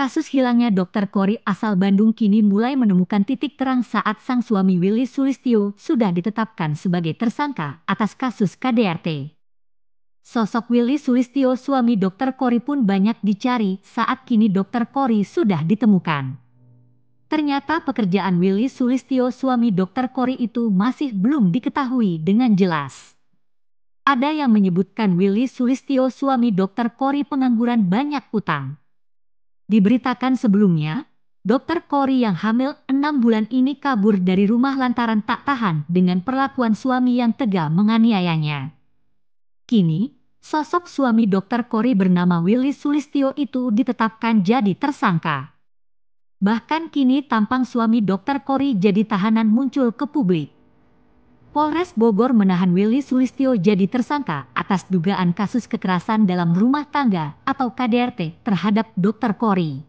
Kasus hilangnya Dr. Kori asal Bandung kini mulai menemukan titik terang saat sang suami Willy Sulistio sudah ditetapkan sebagai tersangka atas kasus KDRT. Sosok Willy Sulistio suami Dr. Kori pun banyak dicari saat kini Dr. Kori sudah ditemukan. Ternyata pekerjaan Willy Sulistio suami Dr. Kori itu masih belum diketahui dengan jelas. Ada yang menyebutkan Willy Sulistio suami Dr. Kori pengangguran banyak utang Diberitakan sebelumnya, Dokter Kori yang hamil enam bulan ini kabur dari rumah lantaran tak tahan dengan perlakuan suami yang tega menganiayanya. Kini, sosok suami Dokter Kori bernama Willy Sulistio itu ditetapkan jadi tersangka. Bahkan kini tampang suami Dokter Kori jadi tahanan muncul ke publik. Polres Bogor menahan Willy Sulistyo jadi tersangka atas dugaan kasus kekerasan dalam rumah tangga atau KDRT terhadap Dr. Kori.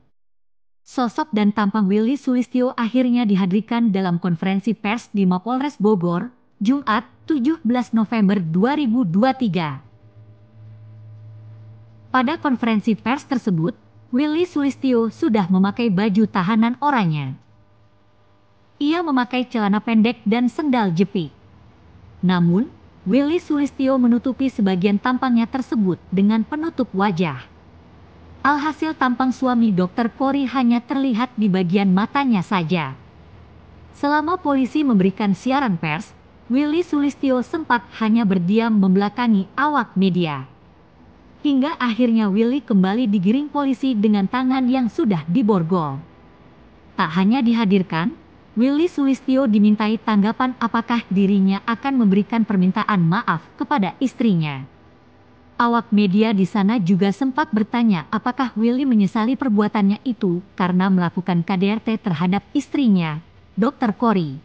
Sosok dan tampang Willy Sulistyo akhirnya dihadirkan dalam konferensi pers di Mapolres Bogor, Jumat 17 November 2023. Pada konferensi pers tersebut, Willy Sulistyo sudah memakai baju tahanan oranye. Ia memakai celana pendek dan sendal jepit. Namun, Willy Sulistio menutupi sebagian tampangnya tersebut dengan penutup wajah. Alhasil tampang suami Dr. Pori hanya terlihat di bagian matanya saja. Selama polisi memberikan siaran pers, Willy Sulistio sempat hanya berdiam membelakangi awak media. Hingga akhirnya Willy kembali digiring polisi dengan tangan yang sudah diborgol. Tak hanya dihadirkan, Willy Sulistio dimintai tanggapan apakah dirinya akan memberikan permintaan maaf kepada istrinya. Awak media di sana juga sempat bertanya apakah Willy menyesali perbuatannya itu karena melakukan KDRT terhadap istrinya, Dr. Cory.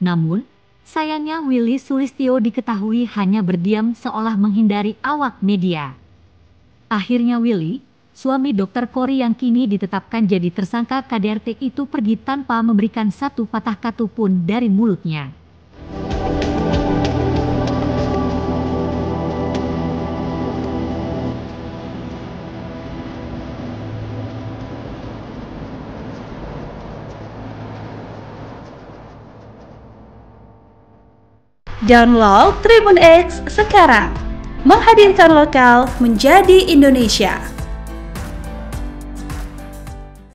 Namun, sayangnya Willy Sulistio diketahui hanya berdiam seolah menghindari awak media. Akhirnya Willy, Suami dokter Kori yang kini ditetapkan jadi tersangka KDRT itu pergi tanpa memberikan satu patah kata pun dari mulutnya. Download Tribun X sekarang, menghadirkan lokal menjadi Indonesia.